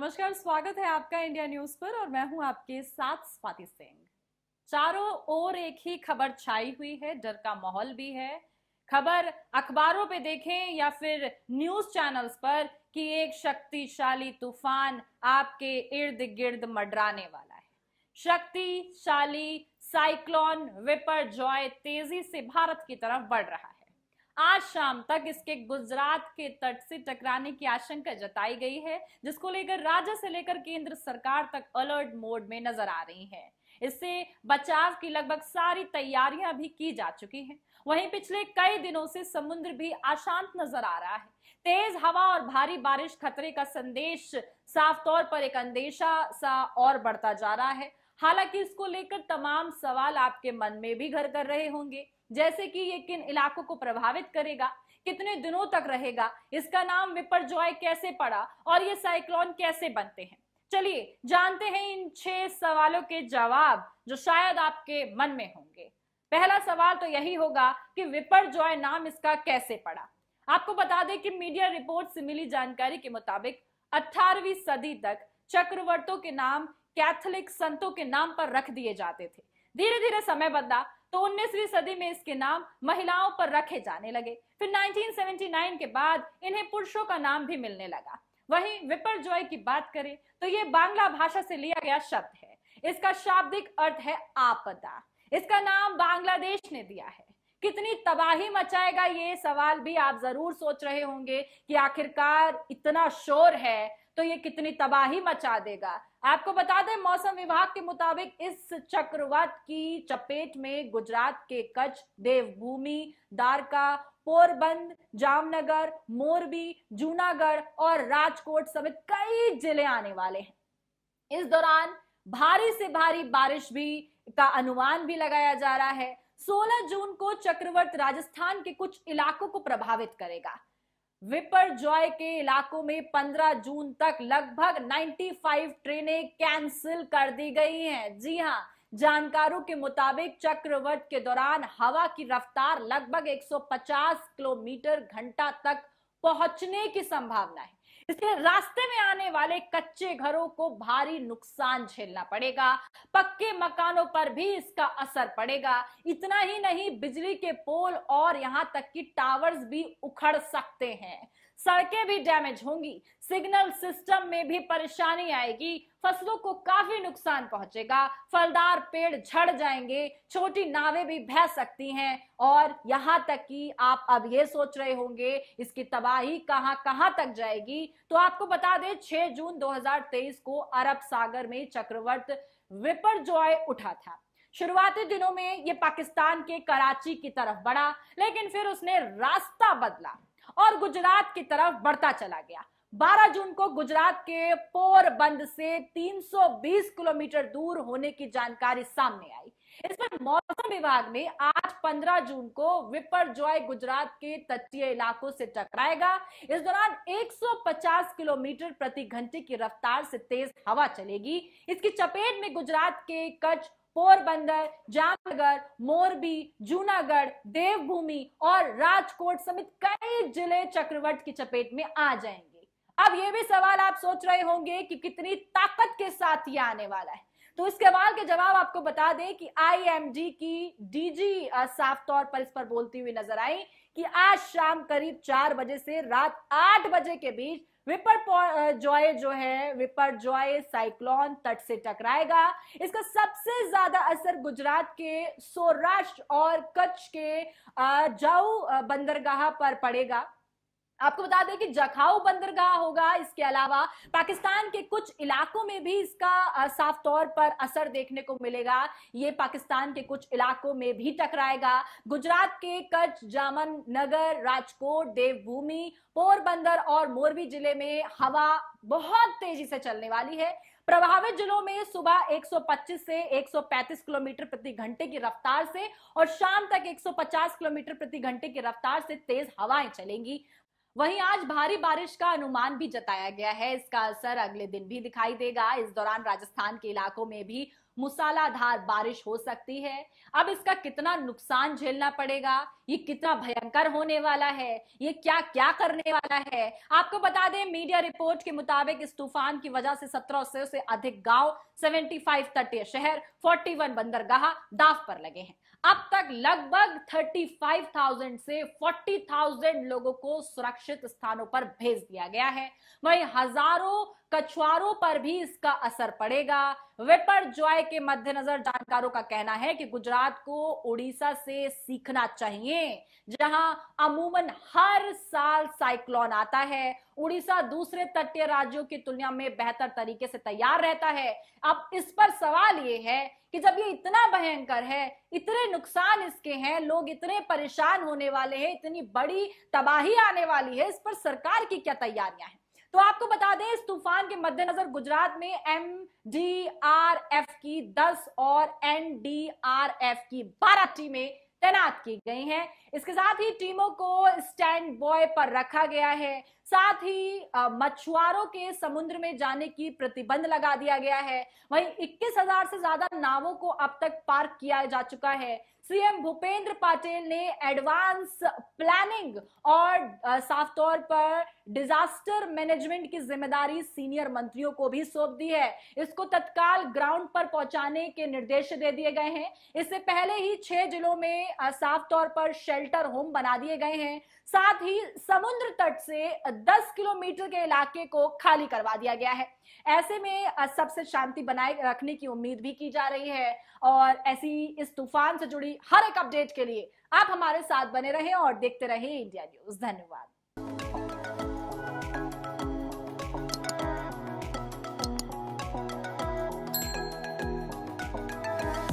नमस्कार स्वागत है आपका इंडिया न्यूज पर और मैं हूं आपके साथ स्वाति सिंह चारों ओर एक ही खबर छाई हुई है डर का माहौल भी है खबर अखबारों पे देखें या फिर न्यूज चैनल्स पर कि एक शक्तिशाली तूफान आपके इर्द गिर्द मडराने वाला है शक्तिशाली साइक्लोन विपर जॉय तेजी से भारत की तरफ बढ़ रहा है आज शाम तक इसके गुजरात के तट से टकराने की आशंका जताई गई है जिसको लेकर राज्य से लेकर केंद्र सरकार तक अलर्ट मोड में नजर आ रही है इससे बचाव की लगभग सारी तैयारियां भी की जा चुकी हैं वहीं पिछले कई दिनों से समुद्र भी अशांत नजर आ रहा है तेज हवा और भारी बारिश खतरे का संदेश साफ तौर पर एक अंदेशा सा और बढ़ता जा रहा है हालांकि इसको लेकर तमाम सवाल आपके मन में भी घर कर रहे होंगे जैसे कि ये किन इलाकों को प्रभावित करेगा कितने दिनों तक रहेगा इसका नाम विपरजॉय कैसे पड़ा और ये साइक्लोन कैसे बनते हैं चलिए जानते हैं इन छह सवालों के जवाब जो शायद आपके मन में होंगे पहला सवाल तो यही होगा कि विपरजॉय नाम इसका कैसे पड़ा आपको बता दें कि मीडिया रिपोर्ट से मिली जानकारी के मुताबिक 18वीं सदी तक चक्रवर्तों के नाम कैथोलिक संतों के नाम पर रख दिए जाते थे धीरे धीरे समय बदला तो 19वीं सदी में इसके नाम महिलाओं पर रखे जाने लगे फिर 1979 के बाद इन्हें पुरुषों का नाम भी मिलने लगा वहीं जॉय की बात करें तो ये बांग्ला भाषा से लिया गया शब्द है इसका शाब्दिक अर्थ है आपदा इसका नाम बांग्लादेश ने दिया है कितनी तबाही मचाएगा ये सवाल भी आप जरूर सोच रहे होंगे कि आखिरकार इतना शोर है तो ये कितनी तबाही मचा देगा आपको बता दें मौसम विभाग के मुताबिक इस चक्रवात की चपेट में गुजरात के कच्छ देवभूमि दारका पोरबंद जामनगर मोरबी जूनागढ़ और राजकोट समेत कई जिले आने वाले हैं इस दौरान भारी से भारी बारिश भी का अनुमान भी लगाया जा रहा है 16 जून को चक्रवर्त राजस्थान के कुछ इलाकों को प्रभावित करेगा विपरजॉय के इलाकों में 15 जून तक लगभग 95 ट्रेनें कैंसिल कर दी गई हैं जी हां जानकारों के मुताबिक चक्रवर्त के दौरान हवा की रफ्तार लगभग 150 किलोमीटर घंटा तक पहुंचने की संभावना है इसलिए रास्ते में आने वाले कच्चे घरों को भारी नुकसान झेलना पड़ेगा पक्के मकानों पर भी इसका असर पड़ेगा इतना ही नहीं बिजली के पोल और यहां तक कि टावर्स भी उखड़ सकते हैं सड़कें भी डैमेज होंगी सिग्नल सिस्टम में भी परेशानी आएगी फसलों को काफी नुकसान पहुंचेगा फलदार पेड़ झड़ जाएंगे छोटी नावें भी बह सकती हैं और यहां तक कि आप अब ये सोच रहे होंगे इसकी तबाही कहाँ कहाँ तक जाएगी तो आपको बता दें 6 जून 2023 को अरब सागर में चक्रवर्त विपर जॉय उठा था शुरुआती दिनों में ये पाकिस्तान के कराची की तरफ बढ़ा लेकिन फिर उसने रास्ता बदला और गुजरात की तरफ बढ़ता चला गया 12 जून को गुजरात के पोरबंद से 320 किलोमीटर दूर होने की जानकारी सामने आई इस पर मौसम विभाग ने आज 15 जून को विपर ज्वाय गुजरात के तटीय इलाकों से टकराएगा इस दौरान 150 किलोमीटर प्रति घंटे की रफ्तार से तेज हवा चलेगी इसकी चपेट में गुजरात के कच्छ पोरबंदर जामनगर मोरबी जूनागढ़ देवभूमि और राजकोट समेत कई जिले चक्रवर्त की चपेट में आ जाएंगे अब ये भी सवाल आप सोच रहे होंगे कि कितनी ताकत के साथ ये आने वाला है तो इस सवाल के जवाब आपको बता दें कि आईएमडी की डीजी साफ तौर पर इस पर बोलती हुई नजर आई कि आज शाम करीब चार बजे से रात आठ बजे के बीच विपर जॉय जो है विपर जॉय साइक्लोन तट से टकराएगा इसका सबसे ज्यादा असर गुजरात के सौराष्ट्र और कच्छ के जाऊ बंदरगाह पर पड़ेगा आपको बता दें कि जखाऊ बंदरगाह होगा इसके अलावा पाकिस्तान के कुछ इलाकों में भी इसका साफ तौर पर असर देखने को मिलेगा ये पाकिस्तान के कुछ इलाकों में भी टकराएगा गुजरात के कच्छ जामन नगर राजकोट देवभूमि पोरबंदर और मोरबी जिले में हवा बहुत तेजी से चलने वाली है प्रभावित जिलों में सुबह 125 से 135 किलोमीटर प्रति घंटे की रफ्तार से और शाम तक 150 किलोमीटर प्रति घंटे की रफ्तार से तेज हवाएं चलेंगी वहीं आज भारी बारिश का अनुमान भी जताया गया है इसका असर अगले दिन भी दिखाई देगा इस दौरान राजस्थान के इलाकों में भी मुसालाधार बारिश हो सकती है अब इसका कितना नुकसान झेलना पड़ेगा ये कितना भयंकर होने वाला है ये क्या क्या करने वाला है आपको बता दें मीडिया रिपोर्ट के मुताबिक इस तूफान की वजह से सत्रह सौ से अधिक गांव 75 तटीय शहर 41 बंदरगाह दाव पर लगे हैं अब तक लगभग 35,000 से 40,000 लोगों को सुरक्षित स्थानों पर भेज दिया गया है वहीं हजारों कछुआरों पर भी इसका असर पड़ेगा विपर जॉय के मद्देनजर जानकारों का कहना है कि गुजरात को उड़ीसा से सीखना चाहिए जहां अमूमन हर साल साइक्लोन आता है उड़ीसा दूसरे तटीय राज्यों की तुलना में बेहतर तरीके से तैयार रहता है अब इस पर सवाल ये है कि जब ये इतना भयंकर है इतने नुकसान इसके हैं लोग इतने परेशान होने वाले हैं इतनी बड़ी तबाही आने वाली है इस पर सरकार की क्या तैयारियां हैं तो आपको बता दें इस तूफान के मद्देनजर गुजरात में एम डी आर एफ की 10 और एन डी आर एफ की 12 टीमें तैनात की गई हैं इसके साथ ही टीमों को स्टैंड बॉय पर रखा गया है साथ ही मछुआरों के समुद्र में जाने की प्रतिबंध लगा दिया गया है वहीं 21,000 से ज्यादा नावों को अब तक पार्क किया जा चुका है सीएम भूपेंद्र पाटिल ने एडवांस प्लानिंग और साफ तौर पर डिजास्टर मैनेजमेंट की जिम्मेदारी सीनियर मंत्रियों को भी सौंप दी है इसको तत्काल ग्राउंड पर पहुंचाने के निर्देश दे दिए गए हैं इससे पहले ही छह जिलों में साफ तौर पर शेल्टर होम बना दिए गए हैं साथ ही समुद्र तट से दस किलोमीटर के इलाके को खाली करवा दिया गया है ऐसे में सबसे शांति बनाए रखने की उम्मीद भी की जा रही है और ऐसी इस तूफान से जुड़ी हर एक अपडेट के लिए आप हमारे साथ बने रहें और देखते रहें इंडिया न्यूज धन्यवाद